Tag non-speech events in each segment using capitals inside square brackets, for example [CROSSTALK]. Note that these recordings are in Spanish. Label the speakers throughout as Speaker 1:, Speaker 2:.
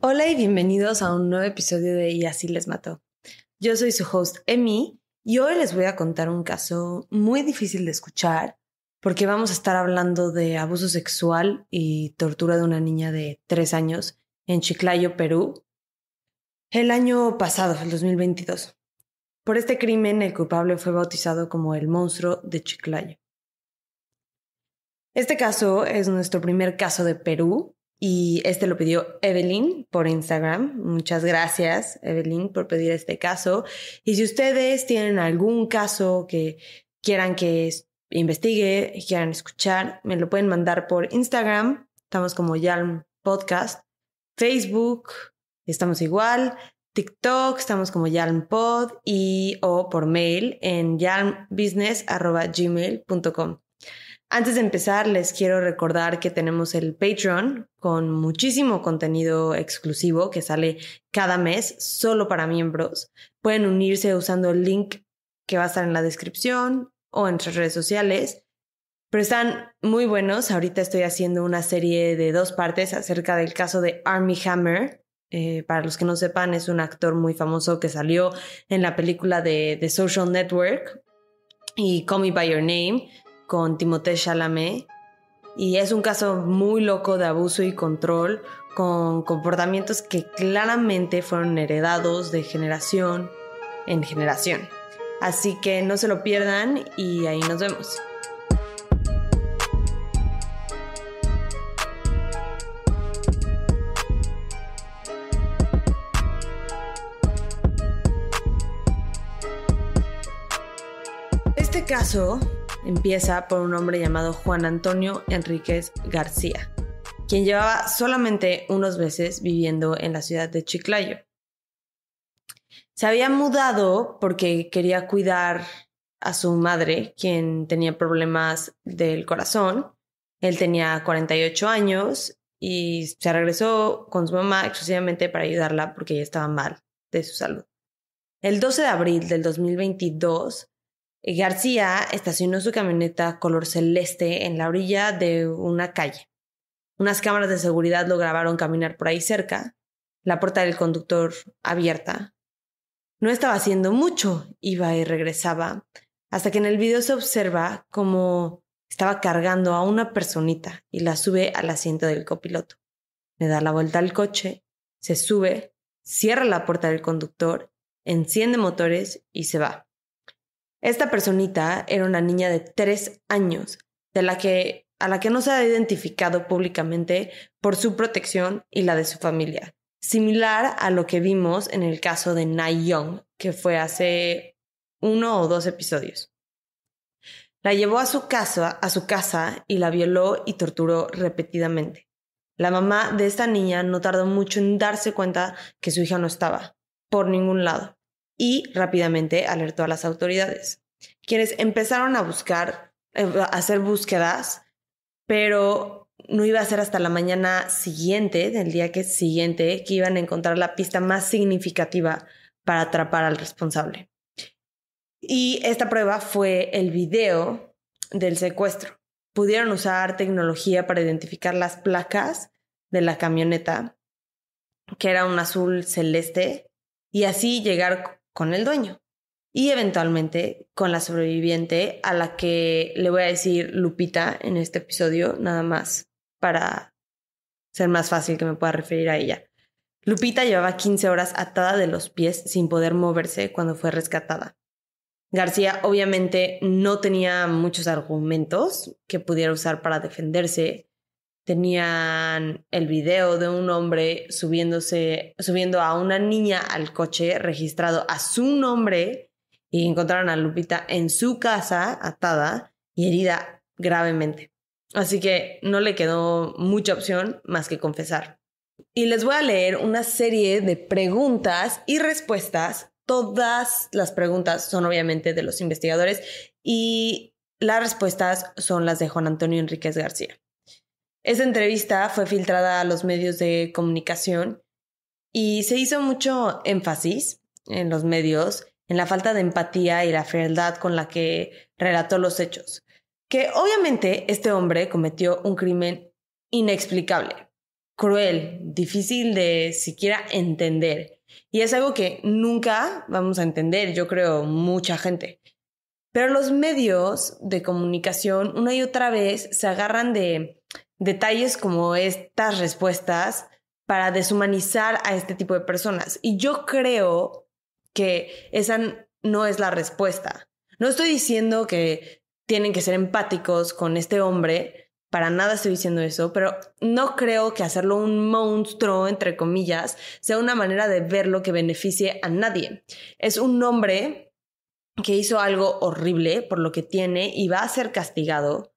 Speaker 1: Hola y bienvenidos a un nuevo episodio de Y así les mató. Yo soy su host Emi y hoy les voy a contar un caso muy difícil de escuchar porque vamos a estar hablando de abuso sexual y tortura de una niña de tres años en Chiclayo, Perú, el año pasado, el 2022. Por este crimen el culpable fue bautizado como el monstruo de Chiclayo. Este caso es nuestro primer caso de Perú y este lo pidió Evelyn por Instagram. Muchas gracias, Evelyn, por pedir este caso. Y si ustedes tienen algún caso que quieran que investigue quieran escuchar, me lo pueden mandar por Instagram. Estamos como Yalm Podcast. Facebook, estamos igual. TikTok, estamos como Yalm Pod y o por mail en yalmbusiness.gmail.com. Antes de empezar, les quiero recordar que tenemos el Patreon con muchísimo contenido exclusivo que sale cada mes solo para miembros. Pueden unirse usando el link que va a estar en la descripción o en sus redes sociales. Pero están muy buenos. Ahorita estoy haciendo una serie de dos partes acerca del caso de Army Hammer. Eh, para los que no sepan, es un actor muy famoso que salió en la película de The Social Network y Call Me By Your Name con Timothée Chalamet. Y es un caso muy loco de abuso y control con comportamientos que claramente fueron heredados de generación en generación. Así que no se lo pierdan y ahí nos vemos. Este caso empieza por un hombre llamado Juan Antonio Enríquez García, quien llevaba solamente unos meses viviendo en la ciudad de Chiclayo. Se había mudado porque quería cuidar a su madre, quien tenía problemas del corazón. Él tenía 48 años y se regresó con su mamá exclusivamente para ayudarla porque ella estaba mal de su salud. El 12 de abril del 2022, eh, García estacionó su camioneta color celeste en la orilla de una calle. Unas cámaras de seguridad lo grabaron caminar por ahí cerca, la puerta del conductor abierta. No estaba haciendo mucho, iba y regresaba, hasta que en el video se observa cómo estaba cargando a una personita y la sube al asiento del copiloto. Le da la vuelta al coche, se sube, cierra la puerta del conductor, enciende motores y se va. Esta personita era una niña de tres años, de la que, a la que no se ha identificado públicamente por su protección y la de su familia. Similar a lo que vimos en el caso de Nayong, que fue hace uno o dos episodios. La llevó a su casa, a su casa y la violó y torturó repetidamente. La mamá de esta niña no tardó mucho en darse cuenta que su hija no estaba por ningún lado y rápidamente alertó a las autoridades, quienes empezaron a buscar, eh, a hacer búsquedas, pero no iba a ser hasta la mañana siguiente, del día que siguiente, que iban a encontrar la pista más significativa para atrapar al responsable. Y esta prueba fue el video del secuestro. Pudieron usar tecnología para identificar las placas de la camioneta, que era un azul celeste, y así llegar con el dueño y eventualmente con la sobreviviente a la que le voy a decir Lupita en este episodio nada más para ser más fácil que me pueda referir a ella. Lupita llevaba 15 horas atada de los pies sin poder moverse cuando fue rescatada. García obviamente no tenía muchos argumentos que pudiera usar para defenderse tenían el video de un hombre subiéndose, subiendo a una niña al coche registrado a su nombre y encontraron a Lupita en su casa atada y herida gravemente. Así que no le quedó mucha opción más que confesar. Y les voy a leer una serie de preguntas y respuestas. Todas las preguntas son obviamente de los investigadores y las respuestas son las de Juan Antonio Enríquez García. Esa entrevista fue filtrada a los medios de comunicación y se hizo mucho énfasis en los medios en la falta de empatía y la fealdad con la que relató los hechos. Que obviamente este hombre cometió un crimen inexplicable, cruel, difícil de siquiera entender. Y es algo que nunca vamos a entender, yo creo, mucha gente. Pero los medios de comunicación una y otra vez se agarran de detalles como estas respuestas para deshumanizar a este tipo de personas. Y yo creo que esa no es la respuesta. No estoy diciendo que tienen que ser empáticos con este hombre, para nada estoy diciendo eso, pero no creo que hacerlo un monstruo, entre comillas, sea una manera de verlo que beneficie a nadie. Es un hombre que hizo algo horrible por lo que tiene y va a ser castigado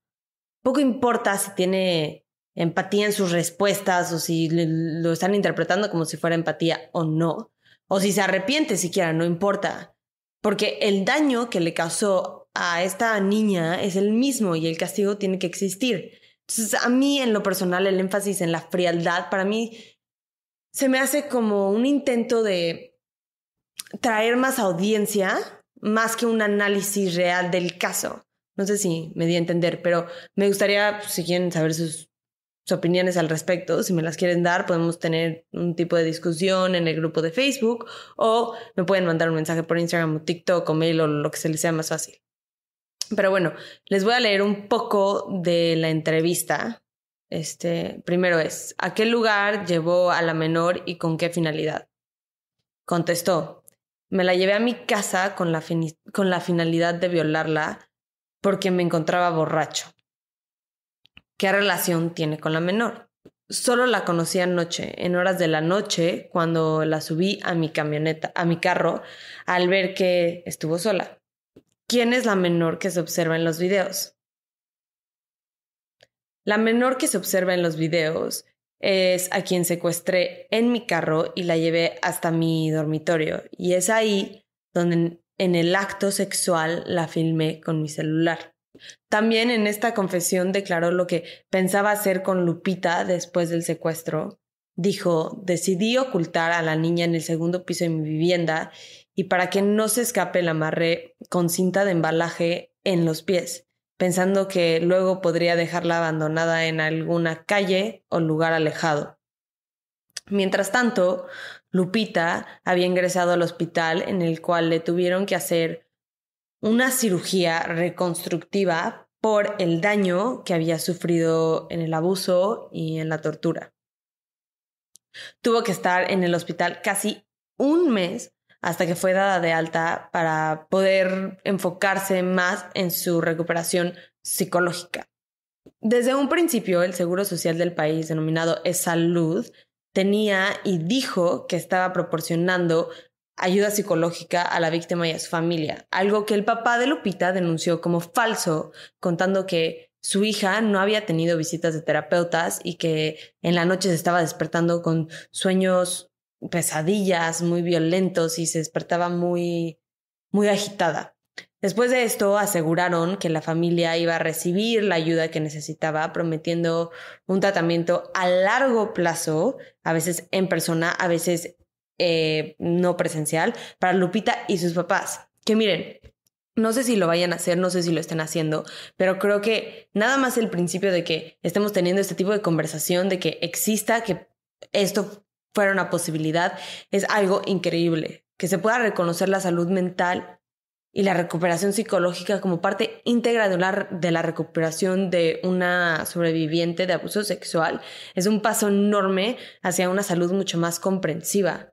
Speaker 1: poco importa si tiene empatía en sus respuestas o si lo están interpretando como si fuera empatía o no. O si se arrepiente siquiera, no importa. Porque el daño que le causó a esta niña es el mismo y el castigo tiene que existir. Entonces, a mí en lo personal, el énfasis en la frialdad, para mí, se me hace como un intento de traer más audiencia, más que un análisis real del caso. No sé si me di a entender, pero me gustaría, pues, si quieren saber sus, sus, opiniones al respecto, si me las quieren dar, podemos tener un tipo de discusión en el grupo de Facebook o me pueden mandar un mensaje por Instagram o TikTok o mail o lo que se les sea más fácil. Pero bueno, les voy a leer un poco de la entrevista. Este, primero es, ¿a qué lugar llevó a la menor y con qué finalidad? Contestó, me la llevé a mi casa con con la finalidad de violarla porque me encontraba borracho. ¿Qué relación tiene con la menor? Solo la conocí anoche, en horas de la noche, cuando la subí a mi camioneta, a mi carro, al ver que estuvo sola. ¿Quién es la menor que se observa en los videos? La menor que se observa en los videos es a quien secuestré en mi carro y la llevé hasta mi dormitorio. Y es ahí donde en el acto sexual la filmé con mi celular. También en esta confesión declaró lo que pensaba hacer con Lupita después del secuestro. Dijo, decidí ocultar a la niña en el segundo piso de mi vivienda y para que no se escape la amarré con cinta de embalaje en los pies, pensando que luego podría dejarla abandonada en alguna calle o lugar alejado. Mientras tanto, Lupita había ingresado al hospital en el cual le tuvieron que hacer una cirugía reconstructiva por el daño que había sufrido en el abuso y en la tortura. Tuvo que estar en el hospital casi un mes hasta que fue dada de alta para poder enfocarse más en su recuperación psicológica. Desde un principio, el Seguro Social del país, denominado eSalud tenía y dijo que estaba proporcionando ayuda psicológica a la víctima y a su familia, algo que el papá de Lupita denunció como falso, contando que su hija no había tenido visitas de terapeutas y que en la noche se estaba despertando con sueños, pesadillas muy violentos y se despertaba muy, muy agitada. Después de esto, aseguraron que la familia iba a recibir la ayuda que necesitaba, prometiendo un tratamiento a largo plazo, a veces en persona, a veces eh, no presencial, para Lupita y sus papás. Que miren, no sé si lo vayan a hacer, no sé si lo estén haciendo, pero creo que nada más el principio de que estemos teniendo este tipo de conversación, de que exista, que esto fuera una posibilidad, es algo increíble. Que se pueda reconocer la salud mental y la recuperación psicológica como parte integral de, la recuperación de una sobreviviente de abuso sexual es un paso enorme hacia una salud mucho más comprensiva.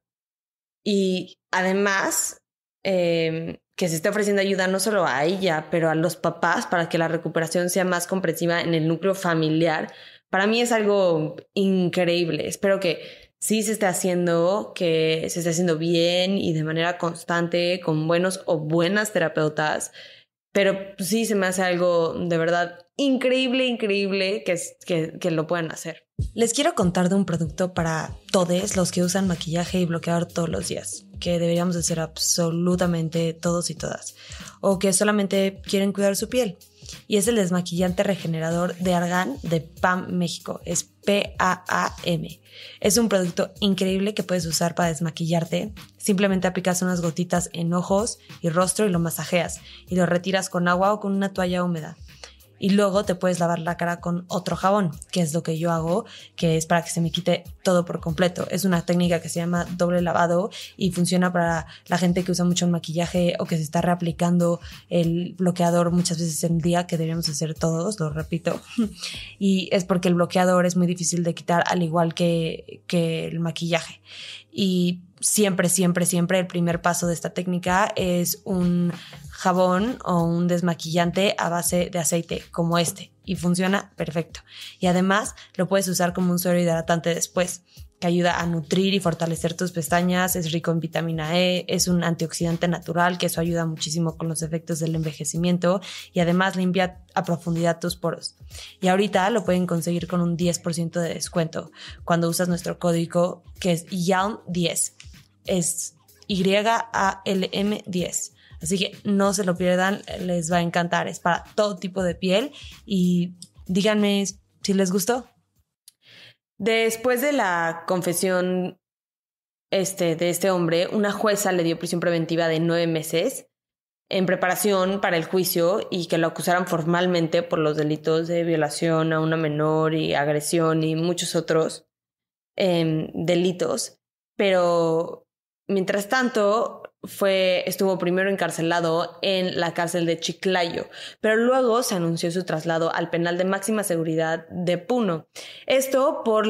Speaker 1: Y además, em, que se esté ofreciendo ayuda no solo a ella, pero a los papás para que la recuperación sea más comprensiva en el núcleo familiar, para mí es algo increíble. Espero que sí se está haciendo, que se esté haciendo bien y de manera constante con buenos o buenas terapeutas, pero pues sí se me hace algo de verdad increíble, increíble que, que, lo puedan hacer. Les quiero contar de un producto para todos los que usan maquillaje y bloqueador todos los días, que deberíamos hacer absolutamente todos y todas, o que solamente quieren cuidar su piel. Y es el desmaquillante regenerador de Argan de PAM México. Es PAAM. Es un producto increíble que puedes usar para desmaquillarte. Simplemente aplicas unas gotitas en ojos y rostro y lo masajeas y lo retiras con agua o con una toalla húmeda y luego te puedes lavar la cara con otro jabón, que es lo que yo hago, que es para que se me quite todo por completo. Es una técnica que se llama doble lavado y funciona para la gente que usa mucho el maquillaje o que se está reaplicando el bloqueador muchas veces en día, que deberíamos hacer todos, lo repito. [LAUGHS] y es porque el bloqueador es muy difícil de quitar, al igual que, que el maquillaje. Y siempre, siempre, siempre el primer paso de esta técnica es un jabón o un desmaquillante a base de aceite como este y funciona perfecto. Y además lo puedes usar como un suero hidratante después que ayuda a nutrir y fortalecer tus pestañas, es rico en vitamina E, es un antioxidante natural que eso ayuda muchísimo con los efectos del envejecimiento y además limpia a profundidad tus poros. Y ahorita lo pueden conseguir con un 10% de descuento cuando usas nuestro código que es YALM10 es YALM10. Así que no se lo pierdan, les va a encantar. Es para todo tipo de piel y díganme si les gustó. Después de la confesión este, de este hombre, una jueza le dio prisión preventiva de nueve meses en preparación para el juicio y que lo acusaran formalmente por los delitos de violación a una menor y agresión y muchos otros em, delitos. Pero Mientras tanto, fue, estuvo primero encarcelado en la cárcel de Chiclayo, pero luego se anunció su traslado al penal de máxima seguridad de Puno. Esto por,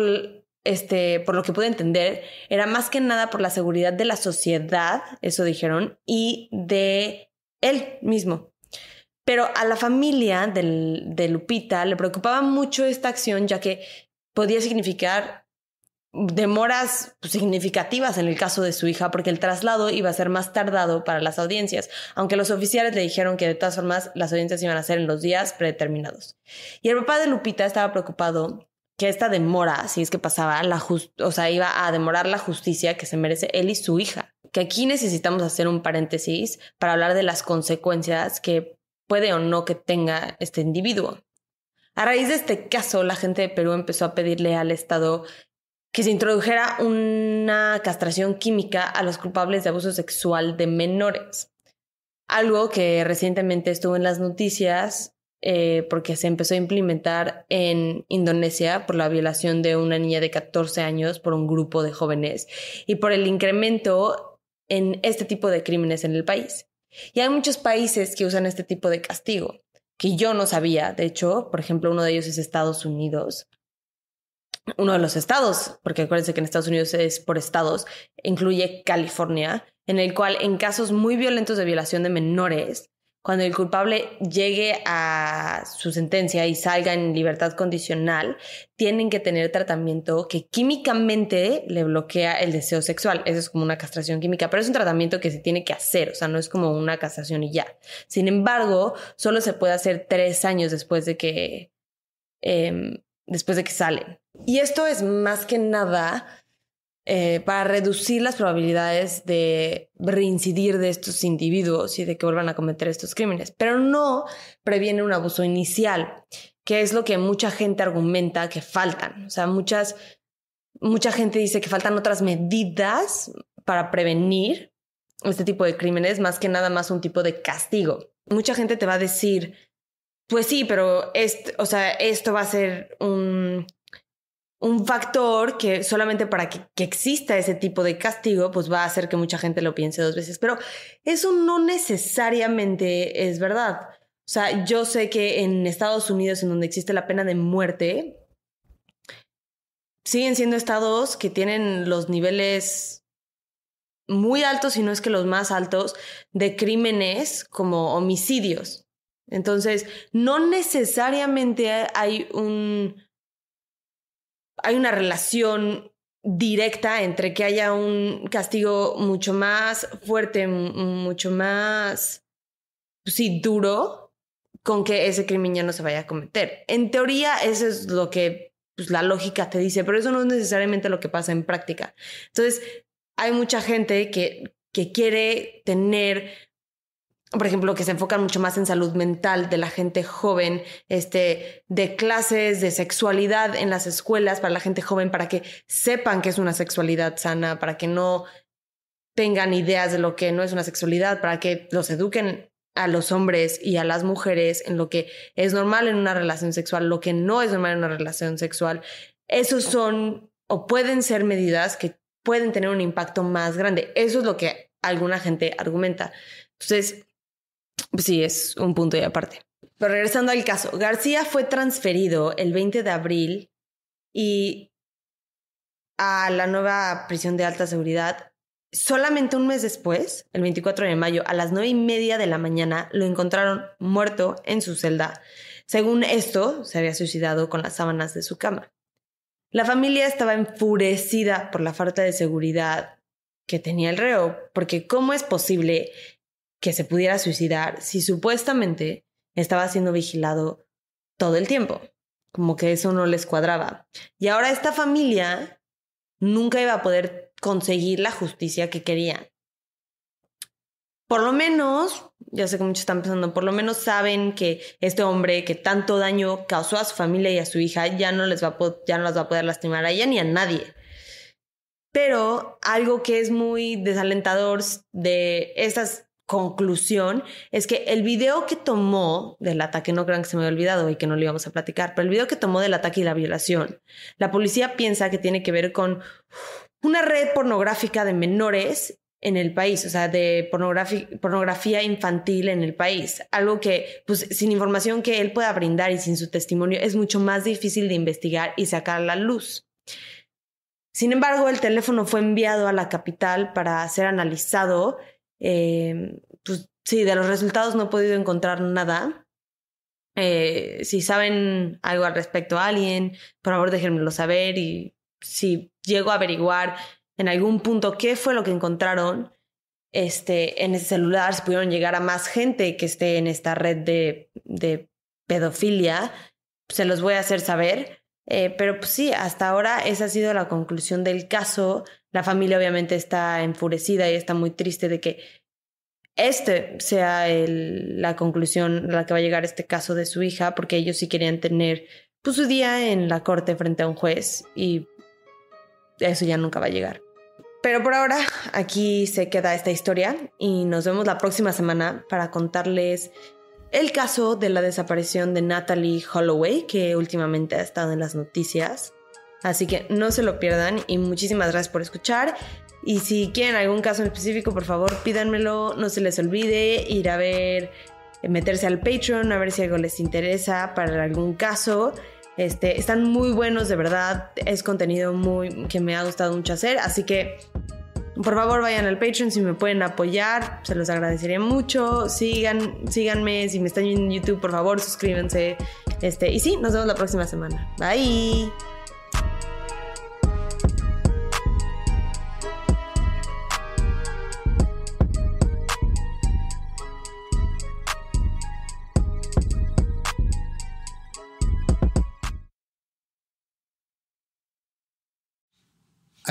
Speaker 1: este, por lo que pude entender, era más que nada por la seguridad de la sociedad, eso dijeron, y de él mismo. Pero a la familia de Lupita le preocupaba mucho esta acción, ya que podía significar demoras significativas en el caso de su hija porque el traslado iba a ser más tardado para las audiencias, aunque los oficiales le dijeron que de todas formas las audiencias iban a ser en los días predeterminados. Y el papá de Lupita estaba preocupado que esta demora, si es que pasaba, la o sea, iba a demorar la justicia que se merece él y su hija. Que aquí necesitamos hacer un paréntesis para hablar de las consecuencias que puede o no que tenga este individuo. A raíz de este caso, la gente de Perú empezó a pedirle al Estado que se introdujera una castración química a los culpables de abuso sexual de menores. Algo que recientemente estuvo en las noticias eh, porque se empezó a implementar en Indonesia por la violación de una niña de 14 años por un grupo de jóvenes y por el incremento en este tipo de crímenes en el país. Y hay muchos países que usan este tipo de castigo, que yo no sabía, de hecho, por ejemplo, uno de ellos es Estados Unidos, uno de los estados, porque acuérdense que en Estados Unidos es por estados, incluye California, en el cual en casos muy violentos de violación de menores, cuando el culpable llegue a su sentencia y salga en libertad condicional, tienen que tener tratamiento que químicamente le bloquea el deseo sexual. Eso es como una castración química, pero es un tratamiento que se tiene que hacer, o sea, no es como una castración y ya. Sin embargo, solo se puede hacer tres años después de que, em, después de que salen. Y esto es más que nada eh, para reducir las probabilidades de reincidir de estos individuos y de que vuelvan a cometer estos crímenes, pero no previene un abuso inicial, que es lo que mucha gente argumenta que faltan. O sea, muchas, mucha gente dice que faltan otras medidas para prevenir este tipo de crímenes, más que nada más un tipo de castigo. Mucha gente te va a decir, pues sí, pero o sea, esto va a ser un un factor que solamente para que, exista ese tipo de castigo, pues va a hacer que mucha gente lo piense dos veces. Pero eso no necesariamente es verdad. O sea, yo sé que en Estados Unidos, en donde existe la pena de muerte, siguen siendo estados que tienen los niveles muy altos, si no es que los más altos, de crímenes como homicidios. Entonces, no necesariamente hay un hay una relación directa entre que haya un castigo mucho más fuerte, mucho más, pues sí, duro, con que ese crimen ya no se vaya a cometer. En teoría, eso es lo que pues, la lógica te dice, pero eso no es necesariamente lo que pasa en práctica. Entonces, hay mucha gente que, que quiere tener por ejemplo, que se enfocan mucho más en salud mental de la gente joven, este, de clases de sexualidad en las escuelas para la gente joven, para que sepan que es una sexualidad sana, para que no tengan ideas de lo que no es una sexualidad, para que los eduquen a los hombres y a las mujeres en lo que es normal en una relación sexual, lo que no es normal en una relación sexual. Esos son o pueden ser medidas que pueden tener un impacto más grande. Eso es lo que alguna gente argumenta. Entonces, Sí, es un punto y aparte. Pero regresando al caso, García fue transferido el 20 de abril y a la nueva prisión de alta seguridad. Solamente un mes después, el 24 de mayo, a las nueve y media de la mañana, lo encontraron muerto en su celda. Según esto, se había suicidado con las sábanas de su cama. La familia estaba enfurecida por la falta de seguridad que tenía el reo, porque ¿cómo es posible que se pudiera suicidar si supuestamente estaba siendo vigilado todo el tiempo. Como que eso no les cuadraba. Y ahora esta familia nunca iba a poder conseguir la justicia que querían. Por lo menos, ya sé que muchos están pensando, por lo menos saben que este hombre que tanto daño causó a su familia y a su hija ya no les va ya no las va a poder lastimar a ella ni a nadie. Pero algo que es muy desalentador de estas conclusión es que el video que tomó del ataque, no crean que se me había olvidado y que no lo íbamos a platicar, pero el video que tomó del ataque y la violación, la policía piensa que tiene que ver con una red pornográfica de menores en el país, o sea, de pornografía infantil en el país. Algo que, pues, sin información que él pueda brindar y sin su testimonio, es mucho más difícil de investigar y sacar la luz. Sin embargo, el teléfono fue enviado a la capital para ser analizado eh, pues sí, de los resultados no he podido encontrar nada. Eh, si saben algo al respecto a alguien, por favor déjenmelo saber y si llego a averiguar en algún punto qué fue lo que encontraron este, en ese celular, si pudieron llegar a más gente que esté en esta red de, de pedofilia, se los voy a hacer saber. Eh, pero pues sí, hasta ahora esa ha sido la conclusión del caso. La familia obviamente está enfurecida y está muy triste de que este sea la conclusión a la que va a llegar este caso de su hija, porque ellos sí querían tener pues, su día en la corte frente a un juez y eso ya nunca va a llegar. Pero por ahora aquí se queda esta historia y nos vemos la próxima semana para contarles el caso de la desaparición de Natalie Holloway, que últimamente ha estado en las noticias. Así que no se lo pierdan y muchísimas gracias por escuchar. Y si quieren algún caso en específico, por favor pídanmelo, no se les olvide ir a ver, eh, meterse al Patreon, a ver si algo les interesa para algún caso. Este, están muy buenos, de verdad. Es contenido muy que me ha gustado mucho hacer. Así que, por favor, vayan al Patreon si me pueden apoyar. Se los agradecería mucho. Sigan, síganme. Si me están en YouTube, por favor, suscríbanse. Este, y sí, nos vemos la próxima semana. Bye.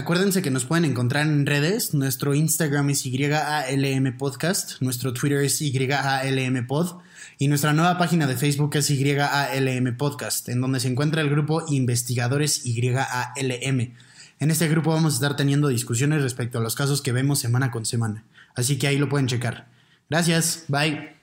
Speaker 1: Acuérdense que nos pueden encontrar en redes. Nuestro Instagram es YALM Podcast, nuestro Twitter es YALM Pod y nuestra nueva página de Facebook es YALM Podcast, en donde se encuentra el grupo Investigadores YALM. En este grupo vamos a estar teniendo discusiones respecto a los casos que vemos semana con semana, así que ahí lo pueden checar. Gracias, bye.